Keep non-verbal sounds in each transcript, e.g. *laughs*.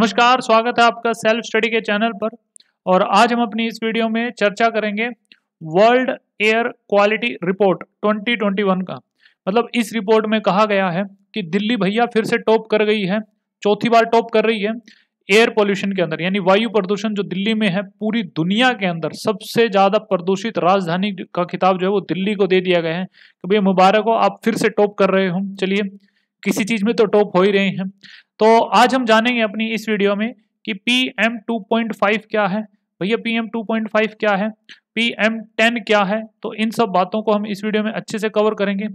नमस्कार स्वागत है आपका सेल्फ स्टडी के चैनल पर और आज हम अपनी इस वीडियो में चर्चा करेंगे वर्ल्ड एयर क्वालिटी रिपोर्ट 2021 का मतलब इस रिपोर्ट में कहा गया है कि दिल्ली भैया फिर से टॉप कर गई है चौथी बार टॉप कर रही है एयर पोल्यूशन के अंदर यानी वायु प्रदूषण जो दिल्ली में है पूरी दुनिया के अंदर सबसे ज़्यादा प्रदूषित राजधानी का खिताब जो है वो दिल्ली को दे दिया गया है कि भैया मुबारक हो आप फिर से टॉप कर रहे हो चलिए किसी चीज़ में तो टॉप हो ही रहे हैं तो आज हम जानेंगे अपनी इस वीडियो में कि P M two point five क्या है भैया P M two point five क्या है पी एम टेन क्या है तो इन सब बातों को हम इस वीडियो में अच्छे से कवर करेंगे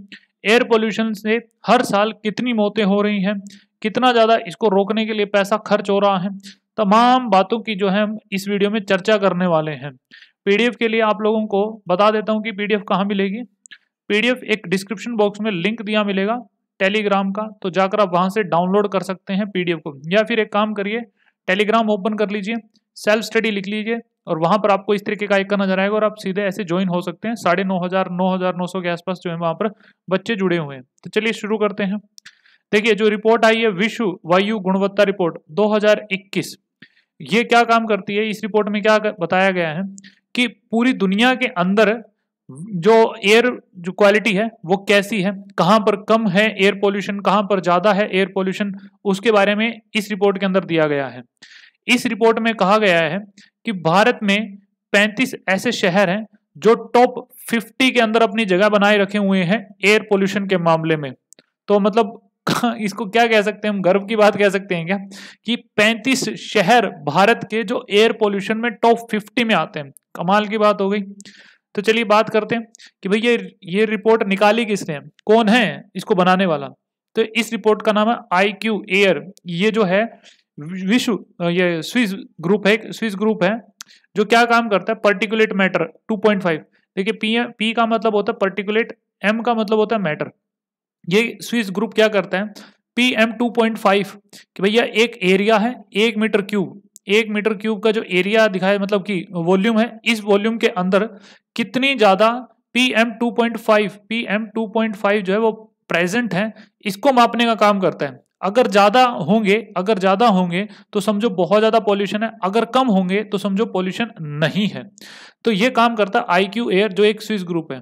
एयर पोल्यूशन से हर साल कितनी मौतें हो रही हैं कितना ज़्यादा इसको रोकने के लिए पैसा खर्च हो रहा है तमाम बातों की जो है हम इस वीडियो में चर्चा करने वाले हैं पीडीएफ के लिए आप लोगों को बता देता हूँ कि पीडीएफ कहाँ मिलेगी पीडीएफ एक डिस्क्रिप्शन बॉक्स में लिंक दिया मिलेगा टेलीग्राम का तो जाकर आप वहां से डाउनलोड कर सकते हैं पीडीएफ को या फिर एक काम करिए टेलीग्राम ओपन कर लीजिए सेल्फ स्टडी लिख लीजिए और वहां पर आपको इस तरीके का आइकन नजर आएगा और आप सीधे ऐसे ज्वाइन हो सकते हैं साढ़े नौ हजार नौ हजार नौ सौ के आसपास जो है वहां पर बच्चे जुड़े हुए हैं तो चलिए शुरू करते हैं देखिए जो रिपोर्ट आई है विश्व वायु गुणवत्ता रिपोर्ट 2021 ये क्या काम करती है इस रिपोर्ट में क्या बताया गया है कि पूरी दुनिया के अंदर जो एयर जो क्वालिटी है वो कैसी है कहाँ पर कम है एयर पोल्यूशन कहाँ पर ज़्यादा है एयर पोल्यूशन उसके बारे में इस रिपोर्ट के अंदर दिया गया है इस रिपोर्ट में कहा गया है कि भारत में 35 ऐसे शहर हैं जो टॉप 50 के अंदर अपनी जगह बनाए रखे हुए हैं एयर पोल्यूशन के मामले में तो मतलब *laughs* इसको क्या कह सकते हैं हम गर्व की बात कह सकते हैं क्या कि 35 शहर भारत के जो एयर पोल्यूशन में टॉप 50 में आते हैं कमाल की बात हो गई तो चलिए बात करते हैं कि भैया ये, ये रिपोर्ट निकाली किसने कौन है इसको बनाने वाला तो इस रिपोर्ट का नाम है आई क्यू एयर ये जो है विश्व ये स्विस ग्रुप है स्विस ग्रुप है जो क्या काम करता है पर्टिकुलेट मैटर 2.5 देखिए पी पी का मतलब होता है पर्टिकुलेट एम का मतलब होता है मैटर ये स्विस ग्रुप क्या करता है P M two point five कि भैया एक एरिया है एक मीटर क्यूब एक मीटर क्यूब का जो एरिया दिखाया मतलब कि वॉल्यूम है इस वॉल्यूम के अंदर कितनी ज़्यादा P M two point five P M two point five जो है वो प्रेजेंट है इसको मापने का काम करता है अगर ज़्यादा होंगे अगर ज़्यादा होंगे तो समझो बहुत ज़्यादा पॉल्यूशन है अगर कम होंगे तो समझो पॉल्यूशन नहीं है तो ये काम करता है आई क्यू एयर जो एक स्विस ग्रुप है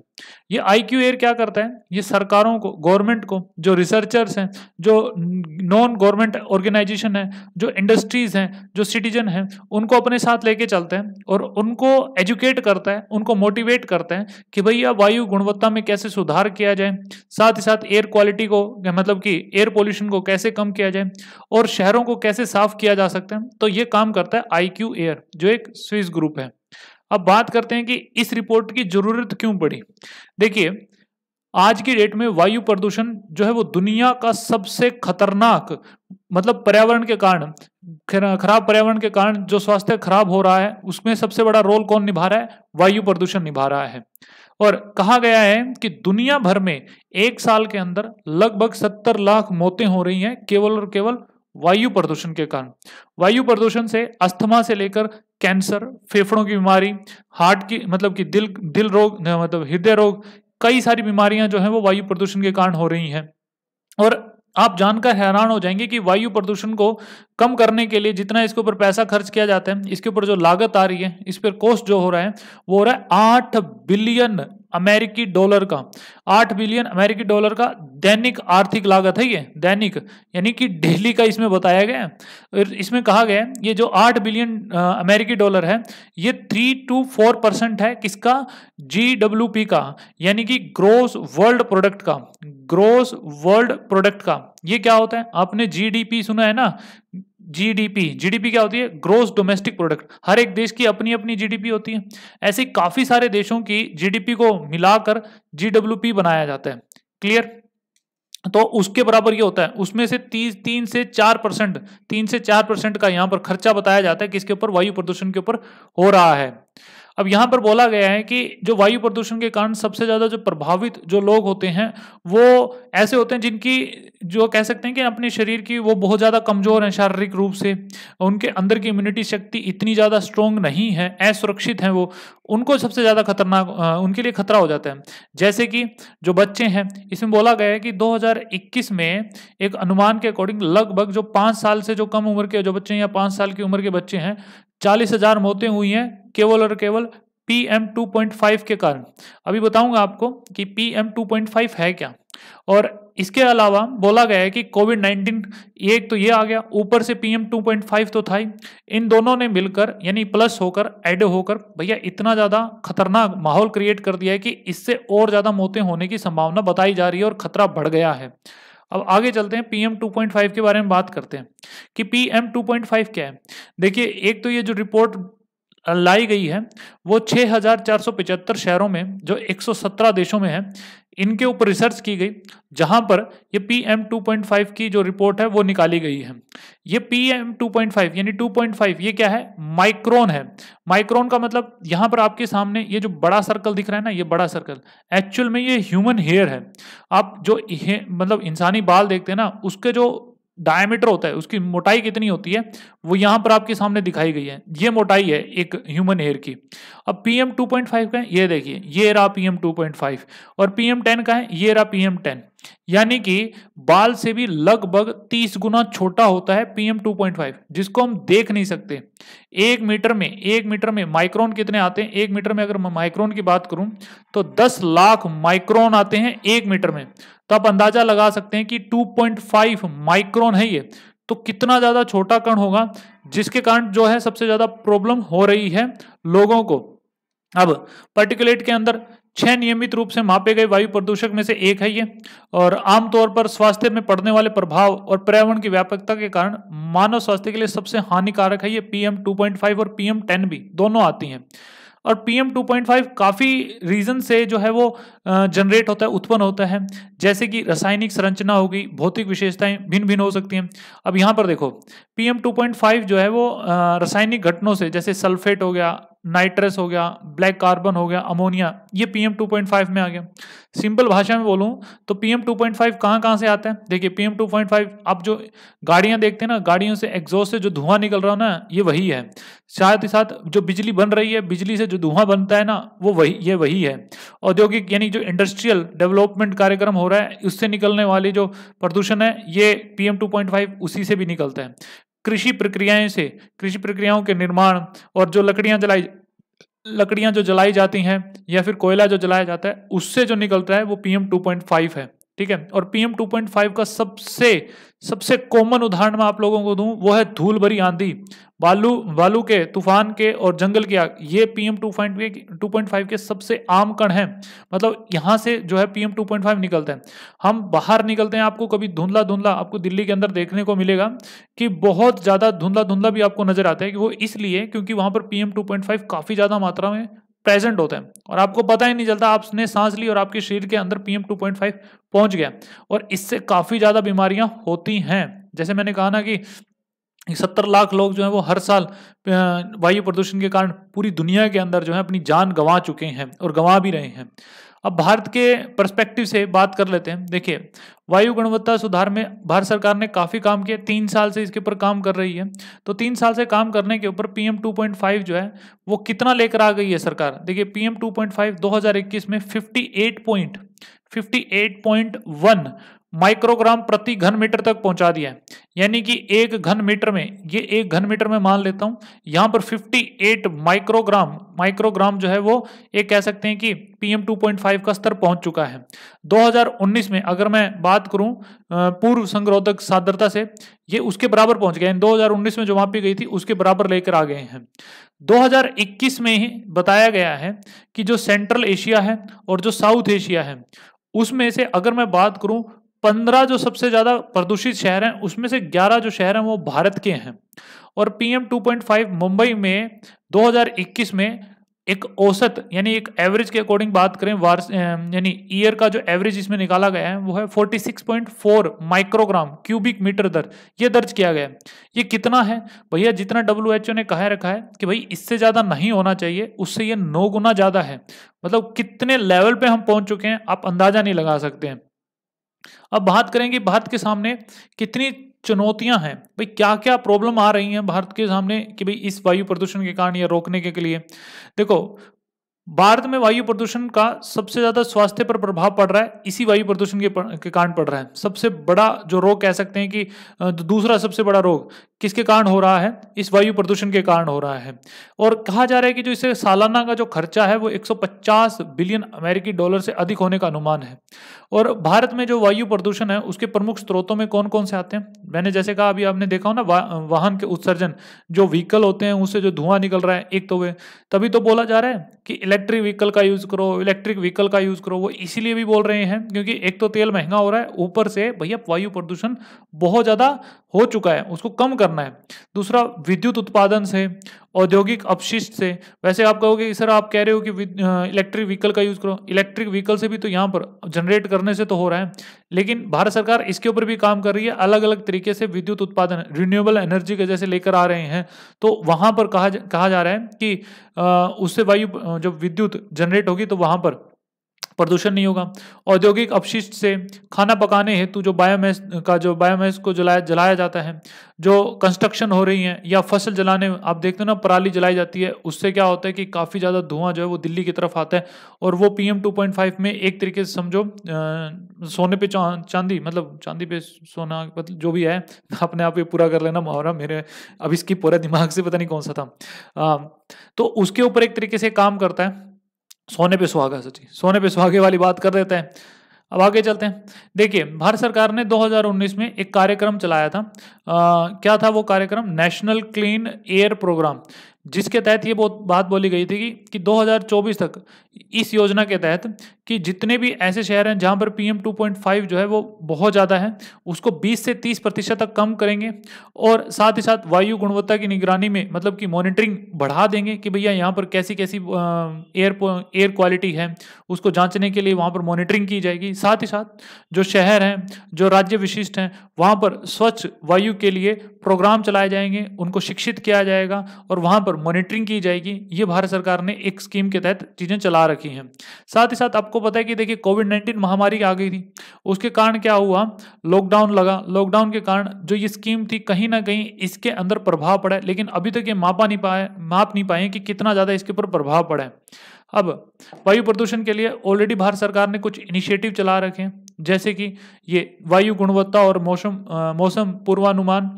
ये आई क्यू एयर क्या करता है ये सरकारों को गवर्नमेंट को जो रिसर्चर्स हैं जो नॉन गवर्नमेंट ऑर्गेनाइजेशन है जो इंडस्ट्रीज़ हैं जो सिटीजन हैं उनको अपने साथ लेके चलते हैं और उनको एजुकेट करता है उनको मोटिवेट करते हैं कि भैया वायु गुणवत्ता में कैसे सुधार किया जाए साथ ही साथ एयर क्वालिटी को मतलब कि एयर पॉल्यूशन को कैसे कम किया जाए और शहरों को कैसे साफ किया जा सकता है तो ये काम करता है आई क्यू एयर जो एक स्विस ग्रुप है अब बात करते हैं कि इस रिपोर्ट की जरूरत क्यों पड़ी देखिए आज की डेट में वायु प्रदूषण जो है वो दुनिया का सबसे खतरनाक मतलब पर्यावरण के कारण खराब पर्यावरण के कारण जो स्वास्थ्य खराब हो रहा है उसमें सबसे बड़ा रोल कौन निभा रहा है वायु प्रदूषण निभा रहा है और कहा गया है कि दुनिया भर में एक साल के अंदर लगभग सत्तर लाख मौतें हो रही हैं केवल और केवल वायु प्रदूषण के कारण वायु प्रदूषण से अस्थमा से लेकर कैंसर फेफड़ों की बीमारी हार्ट की मतलब कि दिल दिल रोग मतलब हृदय रोग कई सारी बीमारियां जो हैं वो वायु प्रदूषण के कारण हो रही हैं और आप जानकर हैरान हो जाएंगे कि वायु प्रदूषण को कम करने के लिए जितना इसके ऊपर पैसा खर्च किया जाता है इसके ऊपर जो लागत आ रही है इस पर कोस्ट जो हो रहा है वो हो रहा है आठ बिलियन अमेरिकी डॉलर का आठ बिलियन अमेरिकी डॉलर का दैनिक आर्थिक लागत है ये दैनिक यानी कि डेली का इसमें बताया गया और इसमें कहा गया ये जो आठ बिलियन अमेरिकी डॉलर है ये थ्री टू फोर परसेंट है किसका जी डब्ल्यू पी का यानी कि ग्रोस वर्ल्ड प्रोडक्ट का ग्रोस वर्ल्ड प्रोडक्ट का ये क्या होता है आपने जी डी पी सुना है ना जीडीपी जीडीपी क्या होती है ग्रोस डोमेस्टिक प्रोडक्ट हर एक देश की अपनी अपनी जीडीपी होती है ऐसे काफी सारे देशों की जीडीपी को मिलाकर जीडब्ल्यूपी बनाया जाता है क्लियर तो उसके बराबर ये होता है उसमें से तीस तीन से चार परसेंट तीन से चार परसेंट का यहां पर खर्चा बताया जाता है किसके ऊपर वायु प्रदूषण के ऊपर हो रहा है अब यहाँ पर बोला गया है कि जो वायु प्रदूषण के कारण सबसे ज़्यादा जो प्रभावित जो लोग होते हैं वो ऐसे होते हैं जिनकी जो कह सकते हैं कि अपने शरीर की वो बहुत ज़्यादा कमज़ोर हैं शारीरिक रूप से उनके अंदर की इम्यूनिटी शक्ति इतनी ज़्यादा स्ट्रोंग नहीं है असुरक्षित हैं वो उनको सबसे ज़्यादा खतरनाक उनके लिए खतरा हो जाता है जैसे कि जो बच्चे हैं इसमें बोला गया है कि 2021 में एक अनुमान के अकॉर्डिंग लगभग जो पाँच साल से जो कम उम्र के जो बच्चे हैं या पाँच साल की उम्र के बच्चे हैं चालीस हज़ार मौतें हुई हैं केवल और केवल P M two point five के कारण अभी बताऊंगा आपको कि P M two point five है क्या और इसके अलावा बोला गया है कि कोविड नाइन्टीन एक तो ये आ गया ऊपर से P M two point five तो था ही इन दोनों ने मिलकर यानी प्लस होकर एड होकर भैया इतना ज़्यादा खतरनाक माहौल क्रिएट कर दिया है कि इससे और ज़्यादा मौतें होने की संभावना बताई जा रही है और खतरा बढ़ गया है अब आगे चलते हैं पीएम 2.5 के बारे में बात करते हैं कि पीएम 2.5 क्या है देखिए एक तो ये जो रिपोर्ट लाई गई है वो 6,475 शहरों में जो 117 देशों में है इनके ऊपर रिसर्च की गई जहां पर ये P M two point five की जो रिपोर्ट है वो निकाली गई है ये P M two point five यानी टू पॉइंट फाइव ये क्या है माइक्रोन है माइक्रोन का मतलब यहां पर आपके सामने ये जो बड़ा सर्कल दिख रहा है ना ये बड़ा सर्कल एक्चुअल में ये ह्यूमन हेयर है आप जो मतलब इंसानी बाल देखते हैं ना उसके जो डायमीटर होता है उसकी मोटाई कितनी होती है वो यहाँ पर आपके सामने दिखाई गई है ये मोटाई है एक ह्यूमन हेयर की अब P M two point five का है ये देखिए ये रहा P M two point five और पी एम टेन का है ये रहा पी एम टेन यानी कि बाल से भी लगभग 30 गुना छोटा होता है पीएम 2.5 जिसको हम देख नहीं सकते एक मीटर में एक मीटर में माइक्रोन कितने आते हैं एक मीटर में अगर मैं माइक्रोन की बात करूं तो 10 लाख माइक्रोन आते हैं एक मीटर में तो आप अंदाजा लगा सकते हैं कि 2.5 माइक्रोन है ये तो कितना ज़्यादा छोटा कण होगा जिसके कारण जो है सबसे ज़्यादा प्रॉब्लम हो रही है लोगों को अब पर्टिकुलेट के अंदर छह नियमित रूप से मापे गए वायु प्रदूषक में से एक है ये और आमतौर पर स्वास्थ्य में पड़ने वाले प्रभाव और पर्यावरण की व्यापकता के कारण मानव स्वास्थ्य के लिए सबसे हानिकारक है ये पीएम 2.5 और पीएम 10 भी दोनों आती हैं और पीएम 2.5 काफ़ी रीज़न से जो है वो जनरेट होता है उत्पन्न होता है जैसे कि रासायनिक संरचना होगी भौतिक विशेषताएं भिन्न भिन्न हो सकती हैं अब यहाँ पर देखो पीएम 2.5 जो है वो रासायनिक घटनों से जैसे सल्फेट हो गया नाइट्रस हो गया ब्लैक कार्बन हो गया अमोनिया ये पीएम 2.5 में आ गया सिंपल भाषा में बोलूँ तो पीएम 2.5 कहाँ कहाँ से आता है देखिए पीएम 2.5 आप जो गाड़ियाँ देखते हैं ना गाड़ियों से एग्जॉस्ट से जो धुआं निकल रहा है ना ये वही है साथ ही साथ जो बिजली बन रही है बिजली से जो धुआं बनता है ना वो वही ये वही है औद्योगिक यानी जो इंडस्ट्रियल डेवलपमेंट कार्यक्रम हो रहा है उससे निकलने वाली जो प्रदूषण है ये पीएम फाइव उसी से भी निकलता है कृषि प्रक्रियाएं से कृषि प्रक्रियाओं के निर्माण और जो लकड़ियां जलाई लकड़ियां जो जलाई जाती हैं या फिर कोयला जो जलाया जाता है उससे जो निकलता है वो पीएम 2.5 है ठीक है और पीएम 2.5 का सबसे सबसे कॉमन उदाहरण मैं आप लोगों को दूं वो है धूल भरी आंधी बालू बालू के तूफान के और जंगल की आग ये पीएम 2.5 के सबसे आम कण हैं मतलब यहाँ से जो है पीएम 2.5 निकलते हैं हम बाहर निकलते हैं आपको कभी धुंधला धुंधला आपको दिल्ली के अंदर देखने को मिलेगा कि बहुत ज़्यादा धुंधला धुंधला भी आपको नजर आता है कि वो इसलिए क्योंकि वहाँ पर पीएम फाइव काफ़ी ज़्यादा मात्रा में प्रेजेंट होते हैं और आपको पता ही नहीं चलता आपने सांस ली और आपके शरीर के अंदर पीएम 2.5 पहुंच गया और इससे काफ़ी ज़्यादा बीमारियां होती हैं जैसे मैंने कहा ना कि सत्तर लाख लोग जो हैं वो हर साल वायु प्रदूषण के कारण पूरी दुनिया के अंदर जो है अपनी जान गंवा चुके हैं और गंवा भी रहे हैं अब भारत के परस्पेक्टिव से बात कर लेते हैं देखिए वायु गुणवत्ता सुधार में भारत सरकार ने काफ़ी काम किया तीन साल से इसके ऊपर काम कर रही है तो तीन साल से काम करने के ऊपर पीएम 2.5 जो है वो कितना लेकर आ गई है सरकार देखिए पीएम 2.5 2021 में 58 पॉइंट 58.1 माइक्रोग्राम प्रति घन मीटर तक पहुंचा दिया है यानी कि एक घन मीटर में ये एक घन मीटर में मान लेता हूं यहां पर 58 माइक्रोग्राम माइक्रोग्राम जो है वो ये कह सकते हैं कि पीएम 2.5 का स्तर पहुंच चुका है 2019 में अगर मैं बात करूं पूर्व संग्रोधक सादरता से ये उसके बराबर पहुंच गए हजार में जो मापी गई थी उसके बराबर लेकर आ गए हैं 2021 में ही बताया गया है कि जो सेंट्रल एशिया है और जो साउथ एशिया है उसमें से अगर मैं बात करूं पंद्रह जो सबसे ज़्यादा प्रदूषित शहर हैं उसमें से ग्यारह जो शहर हैं वो भारत के हैं और पीएम 2.5 मुंबई में 2021 में एक औसत यानी एक एवरेज के अकॉर्डिंग बात करें वार्ष यानी ईयर का जो एवरेज इसमें निकाला गया है वो है 46.4 माइक्रोग्राम क्यूबिक मीटर दर ये दर्ज किया गया है ये कितना है भैया जितना डब्ल्यू ने कहा रखा है कि भाई इससे ज़्यादा नहीं होना चाहिए उससे ये नौ गुना ज़्यादा है मतलब कितने लेवल पे हम पहुंच चुके हैं आप अंदाज़ा नहीं लगा सकते हैं अब बात करेंगे भारत के सामने कितनी चुनौतियां हैं भाई क्या क्या प्रॉब्लम आ रही हैं भारत के सामने कि भाई इस वायु प्रदूषण के कारण या रोकने के, के लिए देखो भारत में वायु प्रदूषण का सबसे ज़्यादा स्वास्थ्य पर प्रभाव पड़ रहा है इसी वायु प्रदूषण के, के कारण पड़ रहा है सबसे बड़ा जो रोग कह सकते हैं कि दूसरा सबसे बड़ा रोग किसके कारण हो रहा है इस वायु प्रदूषण के कारण हो रहा है और कहा जा रहा है कि जो इसे सालाना का जो खर्चा है वो 150 बिलियन अमेरिकी डॉलर से अधिक होने का अनुमान है और भारत में जो वायु प्रदूषण है उसके प्रमुख स्रोतों में कौन कौन से आते हैं मैंने जैसे कहा अभी आपने देखा हो ना वाहन के उत्सर्जन जो व्हीकल होते हैं उससे जो धुआं निकल रहा है एक तो वे तभी तो बोला जा रहा है कि इलेक्ट्रिक व्हीकल का यूज़ करो इलेक्ट्रिक व्हीकल का यूज़ करो वो इसीलिए भी बोल रहे हैं क्योंकि एक तो तेल महंगा हो रहा है ऊपर से भैया वायु प्रदूषण बहुत ज़्यादा हो चुका है उसको कम करना है दूसरा विद्युत उत्पादन से औद्योगिक अपशिष्ट से वैसे आप कहोगे सर आप कह रहे हो कि इलेक्ट्रिक व्हीकल का यूज़ करो इलेक्ट्रिक व्हीकल से भी तो यहाँ पर जनरेट करने से तो हो रहा है लेकिन भारत सरकार इसके ऊपर भी काम कर रही है अलग अलग तरीके से विद्युत उत्पादन रिन्यूएबल एनर्जी के जैसे लेकर आ रहे हैं तो वहाँ पर कहा जा, कहा जा रहा है कि आ, उससे वायु जब विद्युत जनरेट होगी तो वहाँ पर प्रदूषण नहीं होगा औद्योगिक अपशिष्ट से खाना पकाने हेतु जो बायोमैस का जो बायोमैस को जलाया जलाया जाता है जो कंस्ट्रक्शन हो रही है या फसल जलाने आप देखते हो ना पराली जलाई जाती है उससे क्या होता है कि काफ़ी ज़्यादा धुआं जो है वो दिल्ली की तरफ आता है और वो P M two point five में एक तरीके से समझो आ, सोने पे चांदी मतलब चांदी पे सोना मतलब जो भी है अपने आप ये पूरा कर लेना मुहावरा मेरे अब इसकी पूरा दिमाग से पता नहीं कौन सा था आ, तो उसके ऊपर एक तरीके से काम करता है सोने पे सुहागा सची सोने पे सुहागे वाली बात कर देते हैं अब आगे चलते हैं देखिए भारत सरकार ने 2019 में एक कार्यक्रम चलाया था आ, क्या था वो कार्यक्रम नेशनल क्लीन एयर प्रोग्राम जिसके तहत ये बहुत बात बोली गई थी कि, कि 2024 तक इस योजना के तहत कि जितने भी ऐसे शहर हैं जहां पर पीएम 2.5 जो है वो बहुत ज़्यादा है उसको 20 से 30 प्रतिशत तक कम करेंगे और साथ ही साथ वायु गुणवत्ता की निगरानी में मतलब कि मॉनिटरिंग बढ़ा देंगे कि भैया यहाँ पर कैसी कैसी एयर एयर क्वालिटी है उसको जांचने के लिए वहां पर मॉनिटरिंग की जाएगी साथ ही साथ जो शहर हैं जो राज्य विशिष्ट हैं वहां पर स्वच्छ वायु के लिए प्रोग्राम चलाए जाएंगे उनको शिक्षित किया जाएगा और वहां पर मॉनिटरिंग की जाएगी ये भारत सरकार ने एक स्कीम के तहत चीज़ें चला रखी हैं साथ ही साथ आपको पता है कि देखिए कोविड नाइन्टीन महामारी आ गई थी उसके कारण क्या हुआ लॉकडाउन लगा लॉकडाउन के कारण जो ये स्कीम थी कहीं ना कहीं इसके अंदर प्रभाव पड़ा लेकिन अभी तक ये मापा नहीं पाए माप नहीं पाए कि कितना ज़्यादा इसके ऊपर प्रभाव पड़ा है अब वायु प्रदूषण के लिए ऑलरेडी भारत सरकार ने कुछ इनिशिएटिव चला रखे हैं जैसे कि ये वायु गुणवत्ता और मौसम मौसम पूर्वानुमान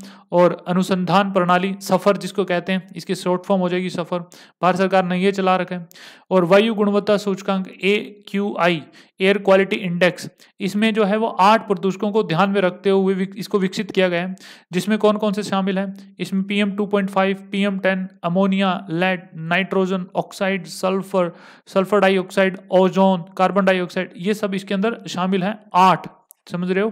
और अनुसंधान प्रणाली सफ़र जिसको कहते हैं इसकी शॉर्ट फॉर्म हो जाएगी सफ़र भारत सरकार ने ये चला रखा है और वायु गुणवत्ता सूचकांक A Q I air quality index इसमें जो है वो आठ प्रदूषकों को ध्यान में रखते हुए इसको विकसित किया गया है जिसमें कौन कौन से शामिल हैं इसमें P M two point five P M ten ammonia lead nitrogen oxide sulphur sulphur dioxide ozone carbon dioxide ये सब इसके अंदर शामिल हैं आठ समझ रहे हो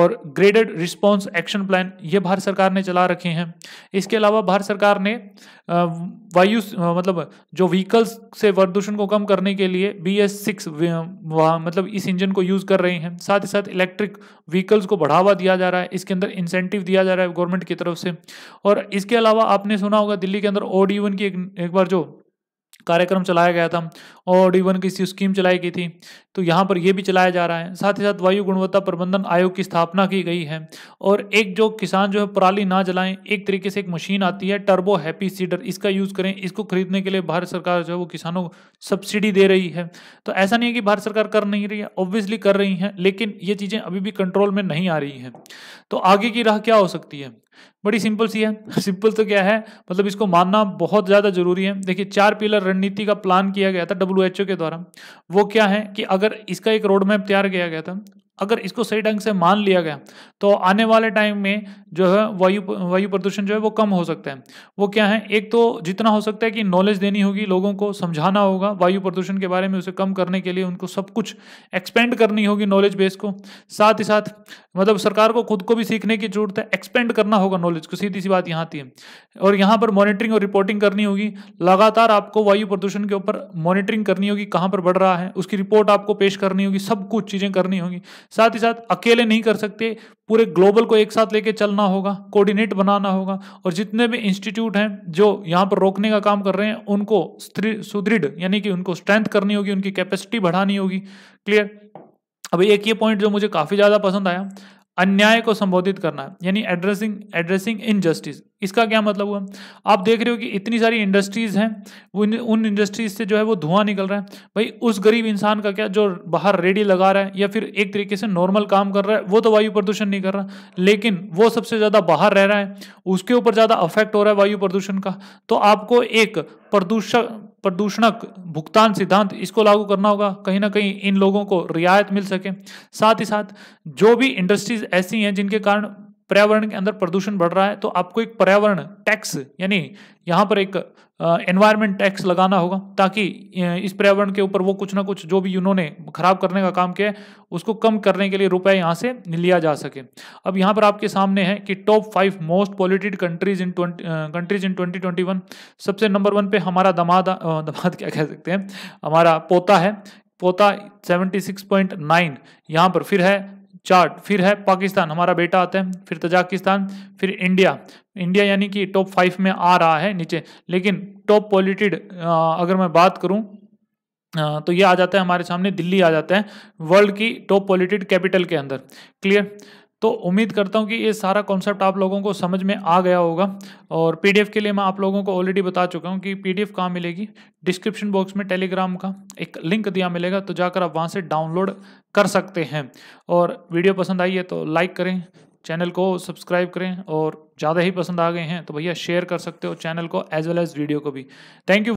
और ग्रेडेड रिस्पांस एक्शन प्लान ये भारत सरकार ने चला रखे हैं इसके अलावा भारत सरकार ने वायु मतलब जो व्हीकल्स से प्रदूषण को कम करने के लिए बी एस सिक्स मतलब इस इंजन को यूज़ कर रहे हैं साथ ही साथ इलेक्ट्रिक व्हीकल्स को बढ़ावा दिया जा रहा है इसके अंदर इंसेंटिव दिया जा रहा है गवर्नमेंट की तरफ से और इसके अलावा आपने सुना होगा दिल्ली के अंदर ओड की एक, एक बार जो कार्यक्रम चलाया गया था और इवन किसी स्कीम चलाई गई थी तो यहाँ पर यह भी चलाया जा रहा है साथ ही साथ वायु गुणवत्ता प्रबंधन आयोग की स्थापना की गई है और एक जो किसान जो है पराली ना जलाएं एक तरीके से एक मशीन आती है टर्बो हैप्पी सीडर इसका यूज़ करें इसको खरीदने के लिए भारत सरकार जो है वो किसानों को सब्सिडी दे रही है तो ऐसा नहीं है कि भारत सरकार कर नहीं रही है ऑब्वियसली कर रही है लेकिन ये चीज़ें अभी भी कंट्रोल में नहीं आ रही हैं तो आगे की राह क्या हो सकती है बड़ी सिंपल सी है *laughs* सिंपल तो क्या है मतलब इसको मानना बहुत ज़्यादा जरूरी है देखिए चार पिलर रणनीति का प्लान किया गया था डब्ल्यू के द्वारा वो क्या है कि अगर इसका एक रोड मैप तैयार किया गया था अगर इसको सही ढंग से मान लिया गया तो आने वाले टाइम में जो है वायु वायु प्रदूषण जो है वो कम हो सकता है वो क्या है एक तो जितना हो सकता है कि नॉलेज देनी होगी लोगों को समझाना होगा वायु प्रदूषण के बारे में उसे कम करने के लिए उनको सब कुछ एक्सपेंड करनी होगी नॉलेज बेस को साथ ही साथ मतलब सरकार को खुद को भी सीखने की जरूरत है एक्सपेंड करना होगा नॉलेज को सीधी सी बात यहाँ आती है और यहाँ पर मॉनिटरिंग और रिपोर्टिंग करनी होगी लगातार आपको वायु प्रदूषण के ऊपर मॉनिटरिंग करनी होगी कहाँ पर बढ़ रहा है उसकी रिपोर्ट आपको पेश करनी होगी सब कुछ चीज़ें करनी होगी साथ ही साथ अकेले नहीं कर सकते पूरे ग्लोबल को एक साथ लेके चलना होगा कोऑर्डिनेट बनाना होगा और जितने भी इंस्टीट्यूट हैं जो यहाँ पर रोकने का काम कर रहे हैं उनको सुदृढ़ यानी कि उनको स्ट्रेंथ करनी होगी उनकी कैपेसिटी बढ़ानी होगी क्लियर अब एक ये पॉइंट जो मुझे काफ़ी ज़्यादा पसंद आया अन्याय को संबोधित करना है यानी एड्रेसिंग एड्रेसिंग इनजस्टिस इसका क्या मतलब हुआ आप देख रहे हो कि इतनी सारी इंडस्ट्रीज हैं वो उन इंडस्ट्रीज से जो है वो धुआं निकल रहा है भाई उस गरीब इंसान का क्या जो बाहर रेडी लगा रहा है या फिर एक तरीके से नॉर्मल काम कर रहा है वो तो वायु प्रदूषण नहीं कर रहा लेकिन वो सबसे ज़्यादा बाहर रह रहा है उसके ऊपर ज़्यादा अफेक्ट हो रहा है वायु प्रदूषण का तो आपको एक प्रदूषक प्रदूषणक भुगतान सिद्धांत इसको लागू करना होगा कहीं ना कहीं इन लोगों को रियायत मिल सके साथ ही साथ जो भी इंडस्ट्रीज ऐसी हैं जिनके कारण पर्यावरण के अंदर प्रदूषण बढ़ रहा है तो आपको एक पर्यावरण टैक्स यानी यहाँ पर एक एनवायरमेंट टैक्स लगाना होगा ताकि इस पर्यावरण के ऊपर वो कुछ ना कुछ जो भी उन्होंने खराब करने का काम किया उसको कम करने के लिए रुपया यहाँ से लिया जा सके अब यहाँ पर आपके सामने है कि top five most polluted countries in twenty countries in twenty twenty one सबसे नंबर वन पे हमारा दमाद दमाद क्या कह सकते हैं हमारा पोता है पोता 76.9 यहाँ पर फिर है चार्ट फिर है पाकिस्तान हमारा बेटा आता है फिर तजाकिस्तान फिर इंडिया इंडिया यानी कि टॉप फाइव में आ रहा है नीचे लेकिन टॉप पॉलिटेड अगर मैं बात करूं तो ये आ जाता है हमारे सामने दिल्ली आ जाता है वर्ल्ड की टॉप पॉलिटेड कैपिटल के अंदर क्लियर तो उम्मीद करता हूँ कि ये सारा कॉन्सेप्ट आप लोगों को समझ में आ गया होगा और पीडीएफ के लिए मैं आप लोगों को ऑलरेडी बता चुका हूँ कि पीडीएफ कहाँ मिलेगी डिस्क्रिप्शन बॉक्स में टेलीग्राम का एक लिंक दिया मिलेगा तो जाकर आप वहाँ से डाउनलोड कर सकते हैं और वीडियो पसंद आई है तो लाइक करें चैनल को सब्सक्राइब करें और ज़्यादा ही पसंद आ गए हैं तो भैया शेयर कर सकते हो चैनल को एज वेल एज़ वीडियो को भी थैंक यू